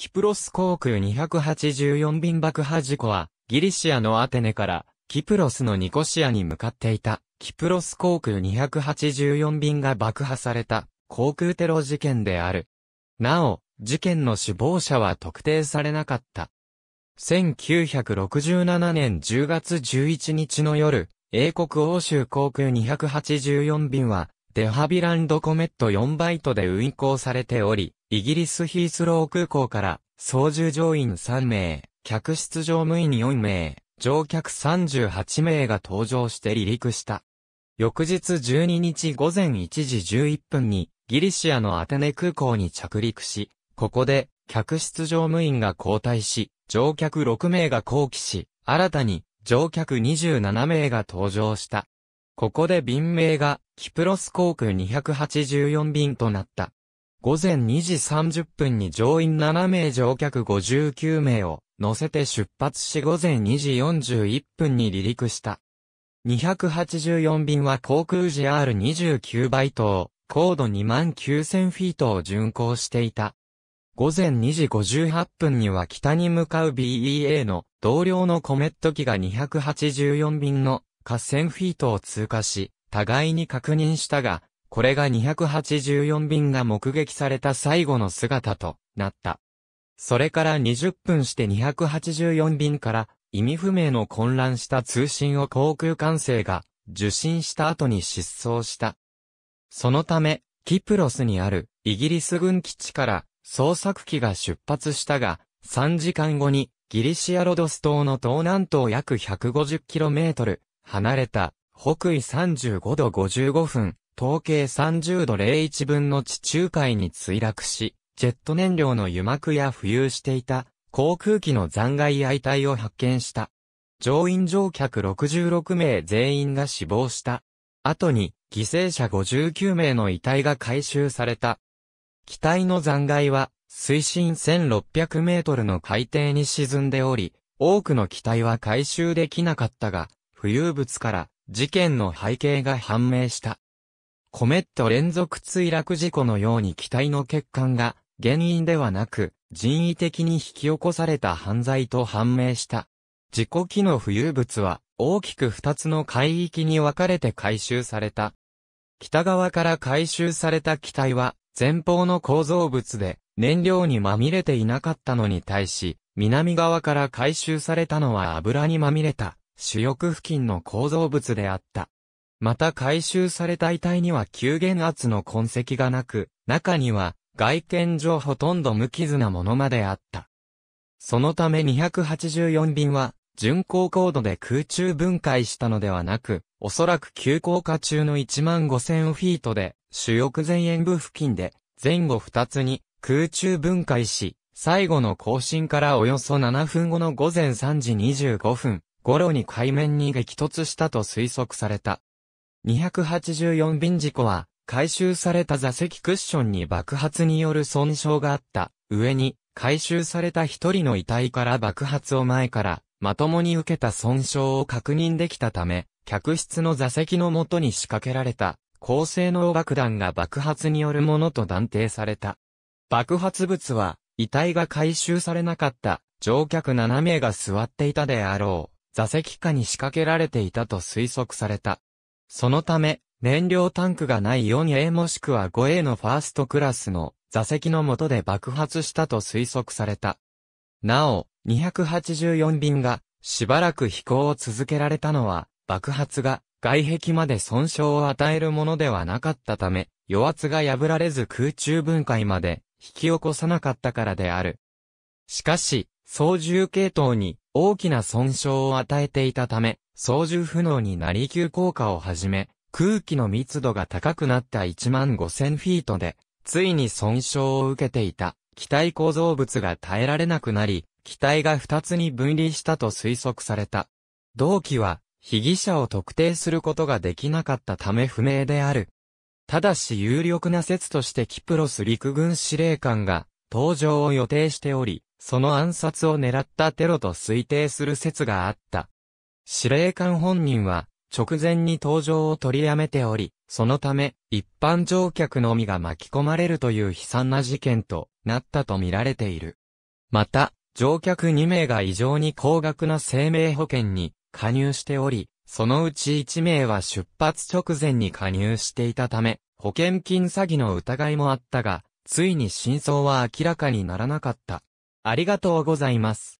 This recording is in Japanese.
キプロス航空284便爆破事故は、ギリシアのアテネから、キプロスのニコシアに向かっていた、キプロス航空284便が爆破された、航空テロ事件である。なお、事件の首謀者は特定されなかった。1967年10月11日の夜、英国欧州航空284便は、デハビランドコメット4バイトで運航されており、イギリスヒースロー空港から、操縦乗員3名、客室乗務員4名、乗客38名が搭乗して離陸した。翌日12日午前1時11分に、ギリシアのアテネ空港に着陸し、ここで、客室乗務員が交代し、乗客6名が降機し、新たに、乗客27名が搭乗した。ここで便名が、キプロス航空284便となった。午前2時30分に乗員7名乗客59名を乗せて出発し午前2時41分に離陸した。284便は航空 GR29 倍を高度29000フィートを巡航していた。午前2時58分には北に向かう BEA の同僚のコメット機が284便の合戦フィートを通過し、互いに確認したが、これが284便が目撃された最後の姿となった。それから20分して284便から意味不明の混乱した通信を航空管制が受信した後に失踪した。そのため、キプロスにあるイギリス軍基地から捜索機が出発したが、3時間後にギリシアロドス島の東南東約 150km 離れた北緯35度55分統計30度01分の地中海に墜落し、ジェット燃料の油膜や浮遊していた航空機の残骸や遺体を発見した。乗員乗客66名全員が死亡した。後に犠牲者59名の遺体が回収された。機体の残骸は水深1600メートルの海底に沈んでおり、多くの機体は回収できなかったが、浮遊物から事件の背景が判明した。コメット連続墜落事故のように機体の欠陥が原因ではなく人為的に引き起こされた犯罪と判明した。事故機の浮遊物は大きく二つの海域に分かれて回収された。北側から回収された機体は前方の構造物で燃料にまみれていなかったのに対し、南側から回収されたのは油にまみれた主翼付近の構造物であった。また回収された遺体には急減圧の痕跡がなく、中には外見上ほとんど無傷なものまであった。そのため284便は、巡航高度で空中分解したのではなく、おそらく急降下中の1万5000フィートで、主翼前縁部付近で、前後2つに空中分解し、最後の更新からおよそ7分後の午前3時25分頃に海面に激突したと推測された。284便事故は、回収された座席クッションに爆発による損傷があった。上に、回収された一人の遺体から爆発を前から、まともに受けた損傷を確認できたため、客室の座席の元に仕掛けられた、高性能爆弾が爆発によるものと断定された。爆発物は、遺体が回収されなかった、乗客7名が座っていたであろう、座席下に仕掛けられていたと推測された。そのため、燃料タンクがない 4A もしくは 5A のファーストクラスの座席の下で爆発したと推測された。なお、284便がしばらく飛行を続けられたのは、爆発が外壁まで損傷を与えるものではなかったため、余圧が破られず空中分解まで引き起こさなかったからである。しかし、操縦系統に大きな損傷を与えていたため、操縦不能になり急降下をはじめ、空気の密度が高くなった1万5000フィートで、ついに損傷を受けていた、機体構造物が耐えられなくなり、機体が2つに分離したと推測された。同期は、被疑者を特定することができなかったため不明である。ただし有力な説としてキプロス陸軍司令官が、登場を予定しており、その暗殺を狙ったテロと推定する説があった。司令官本人は、直前に登場を取りやめており、そのため、一般乗客のみが巻き込まれるという悲惨な事件となったと見られている。また、乗客2名が異常に高額な生命保険に加入しており、そのうち1名は出発直前に加入していたため、保険金詐欺の疑いもあったが、ついに真相は明らかにならなかった。ありがとうございます。